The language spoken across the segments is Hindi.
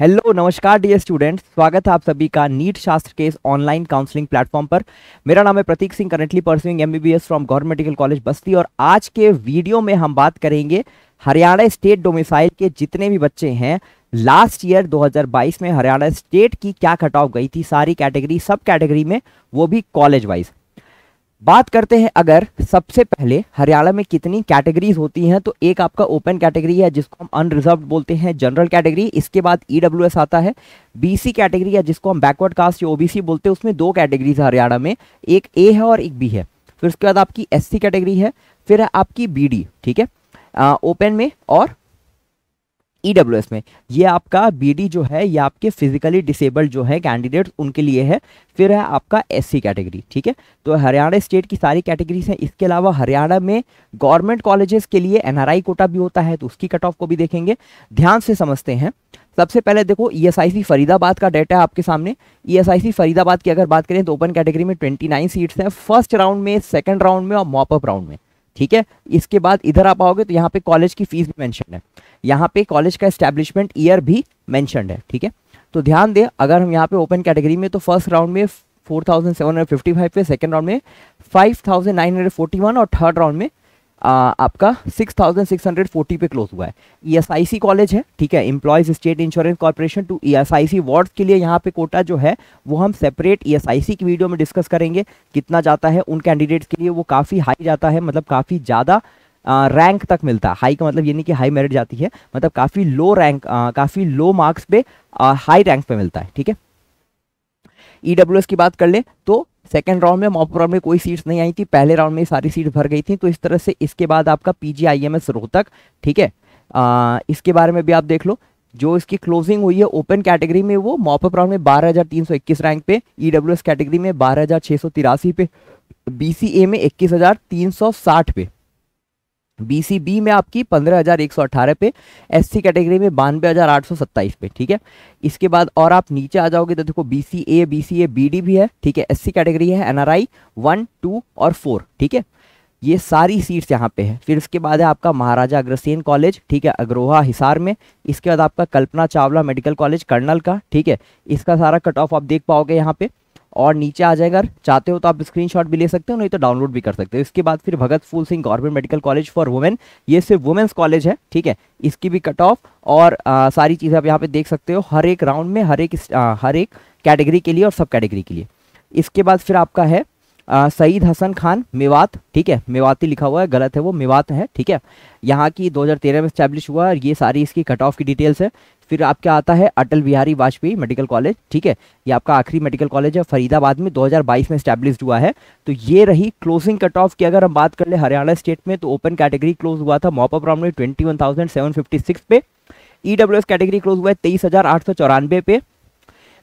हेलो नमस्कार डियर स्टूडेंट्स स्वागत है आप सभी का नीट शास्त्र के इस ऑनलाइन काउंसलिंग प्लेटफॉर्म पर मेरा नाम है Prateek Singh currently pursuing MBBS from government medical college Basti और आज के वीडियो में हम बात करेंगे हरियाणा स्टेट डोमिसाइल के जितने भी बच्चे हैं लास्ट ईयर 2022 में हरियाणा स्टेट की क्या कट ऑफ गई थी सारी कैटेगरी सब कैटेगरी में वो भी कॉलेज वाइज बात करते हैं अगर सबसे पहले हरियाणा में कितनी कैटेगरीज होती हैं तो एक आपका ओपन कैटेगरी है जिसको हम अनरिजर्व बोलते हैं जनरल कैटेगरी इसके बाद ई e आता है बीसी कैटेगरी है जिसको हम बैकवर्ड कास्ट या ओबीसी बोलते हैं उसमें दो कैटेगरीज है हरियाणा में एक ए है और एक बी है फिर उसके बाद आपकी एस कैटेगरी है फिर है आपकी बी ठीक है ओपन में और ई e में ये आपका बी जो है ये आपके फिजिकली डिसेबल्ड जो है कैंडिडेट उनके लिए है फिर है आपका एस कैटेगरी ठीक है तो हरियाणा स्टेट की सारी कैटेगरीज हैं इसके अलावा हरियाणा में गवर्नमेंट कॉलेजेस के लिए आई कोटा भी होता है तो उसकी कट ऑफ को भी देखेंगे ध्यान से समझते हैं सबसे पहले देखो ई e फरीदाबाद का डाटा है आपके सामने ई e फरीदाबाद की अगर बात करें तो ओपन कैटेगरी में 29 सीट्स हैं फर्स्ट राउंड में सेकंड राउंड में और मॉपअप राउंड में ठीक है इसके बाद इधर आप आओगे तो यहाँ पे कॉलेज की फीस भी मैंशन है यहाँ पे कॉलेज का एस्टेब्लिशमेंट ईयर भी मैंशन है ठीक है तो ध्यान दें अगर हम यहाँ पे ओपन कैटेगरी में तो फर्स्ट राउंड में 4755 पे सेकंड राउंड में 5941 और थर्ड राउंड में आपका 6640 पे क्लोज हुआ है ईएसआईसी e कॉलेज है ठीक है employees state insurance corporation to ESIC wards के लिए यहाँ पे कोटा जो है वो हम सेपरेट ईएसआईसी e की वीडियो में डिस्कस करेंगे कितना जाता है उन कैंडिडेट्स के लिए वो काफ़ी हाई जाता है मतलब काफ़ी ज़्यादा रैंक तक मिलता है हाई का मतलब ये नहीं कि हाई मेरिट जाती है मतलब काफ़ी लो रैंक काफ़ी लो मार्क्स पे हाई रैंक पे मिलता है ठीक है ई e की बात कर ले तो सेकेंड राउंड में मॉप राउंड में कोई सीट्स नहीं आई थी पहले राउंड में सारी सीट भर गई थी तो इस तरह से इसके बाद आपका P G I M S Rohtak ठीक है इसके बारे में भी आप देख लो जो इसकी क्लोजिंग हुई है ओपन कैटेगरी में वो मॉपअप राउंड में 12,321 रैंक पे ईडब्ल्यूएस कैटेगरी में बारह पे बीसीए e में 21,360 पे बीसीबी में आपकी पंद्रह हज़ार एक सौ अठारह पे एससी कैटेगरी में बानवे हज़ार आठ सौ सत्ताईस पे ठीक है इसके बाद और आप नीचे आ जाओगे तो देखो B C A B C A B D भी है ठीक है एससी कैटेगरी है एनआरआई वन टू और फोर ठीक है ये सारी सीट्स यहाँ पे है फिर उसके बाद है आपका महाराजा अग्रसेन कॉलेज ठीक है अग्रोहा हिसार में इसके बाद आपका कल्पना चावला मेडिकल कॉलेज कर्नल का ठीक है इसका सारा कट ऑफ आप देख पाओगे यहाँ पे और नीचे आ जाएगा चाहते हो तो आप स्क्रीनशॉट भी ले सकते हो नहीं तो डाउनलोड भी कर सकते हो इसके बाद फिर Bhagat Phool Singh government medical college for women ये सिर्फ वुमेन्स कॉलेज है ठीक है इसकी भी कट ऑफ और आ, सारी चीज़ें आप यहाँ पे देख सकते हो हर एक राउंड में हर एक आ, हर एक कैटेगरी के लिए और सब कैटेगरी के लिए इसके बाद फिर आपका है सईद हसन खान मेवात ठीक है मेवाती लिखा हुआ है गलत है वो मेवात है ठीक है यहाँ की 2013 में स्टैब्लिश हुआ है ये सारी इसकी कट ऑफ की डिटेल्स है फिर आपका आता है अटल बिहारी वाजपेयी मेडिकल कॉलेज ठीक है ये आपका आखिरी मेडिकल कॉलेज है फरीदाबाद में 2022 में स्टैब्लिश हुआ है तो ये रही क्लोजिंग कट ऑफ की अगर हम बात कर ले हरियाणा स्टेट में तो ओपन कैटेगरी क्लोज हुआ था मॉपअप राउंड में ट्वेंटी पे ई कैटेगरी क्लोज हुआ है तेईस पे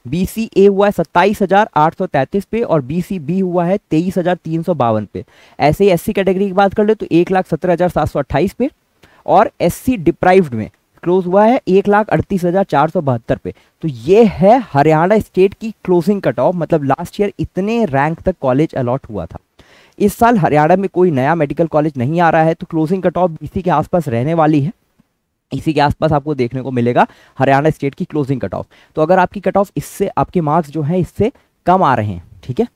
बी हुआ है सत्ताईस हजार आठ सौ पे और बी हुआ है तेईस हजार तीन सौ बावन पे ऐसे ही एस कैटेगरी की बात कर ले तो एक लाख हजार सात सौ पे और एससी डिप्राइव्ड में क्लोज हुआ है एक लाख अड़तीस हज़ार चार सौ बहत्तर पे तो ये है हरियाणा स्टेट की क्लोजिंग कट ऑफ मतलब लास्ट ईयर इतने रैंक तक कॉलेज अलॉट हुआ था इस साल हरियाणा में कोई नया मेडिकल कॉलेज नहीं आ रहा है तो क्लोजिंग कट ऑफ इसी के आसपास रहने वाली है इसी के आसपास आपको देखने को मिलेगा हरियाणा स्टेट की क्लोजिंग कट ऑफ तो अगर आपकी कट ऑफ इससे आपके मार्क्स जो है इससे कम आ रहे हैं ठीक है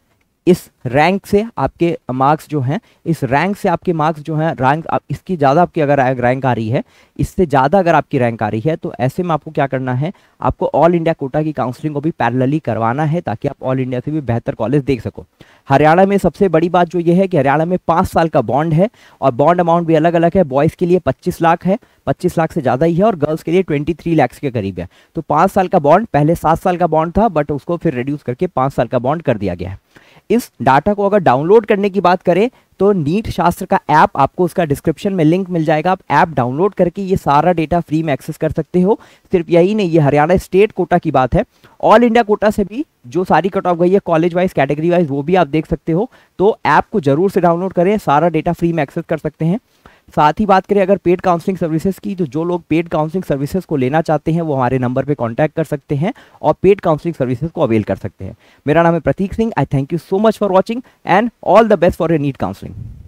इस रैंक से आपके मार्क्स जो हैं इस रैंक से आपके मार्क्स जो हैं रैंक आप, इसकी ज़्यादा आपकी अगर रैंक आ रही है इससे ज़्यादा अगर आपकी रैंक आ रही है तो ऐसे में आपको क्या करना है आपको ऑल इंडिया कोटा की काउंसलिंग को भी पैरेलली करवाना है ताकि आप ऑल इंडिया से भी बेहतर कॉलेज देख सको हरियाणा में सबसे बड़ी बात जो ये है कि हरियाणा में पाँच साल का बॉन्ड है और बॉन्ड अमाउंट भी अलग अलग है बॉयज़ के लिए पच्चीस लाख है पच्चीस लाख से ज़्यादा ही है और गर्ल्स के लिए ट्वेंटी थ्री लैक्स के करीब है तो पाँच साल का बॉन्ड पहले सात साल का बॉन्ड था बट उसको फिर रिड्यूस करके पाँच साल का बॉन्ड कर दिया गया है इस डाटा को अगर डाउनलोड करने की बात करें तो नीट शास्त्र का ऐप आपको उसका डिस्क्रिप्शन में लिंक मिल जाएगा आप ऐप डाउनलोड करके ये सारा डेटा फ्री में एक्सेस कर सकते हो सिर्फ यही नहीं ये हरियाणा स्टेट कोटा की बात है ऑल इंडिया कोटा से भी जो सारी कट ऑफ गई है कॉलेज वाइज कैटेगरी वाइज वो भी आप देख सकते हो तो ऐप को जरूर से डाउनलोड करें सारा डेटा फ्री में एक्सेस कर सकते हैं साथ ही बात करें अगर पेड काउंसलिंग सर्विसेज की तो जो लोग पेड काउंसलिंग सर्विसेज को लेना चाहते हैं वो हमारे नंबर पर कांटेक्ट कर सकते हैं और पेड काउंसलिंग सर्विसेज को अवेल कर सकते हैं मेरा नाम है Prateek Singh I thank you so much for watching and all the best for a NEET counselling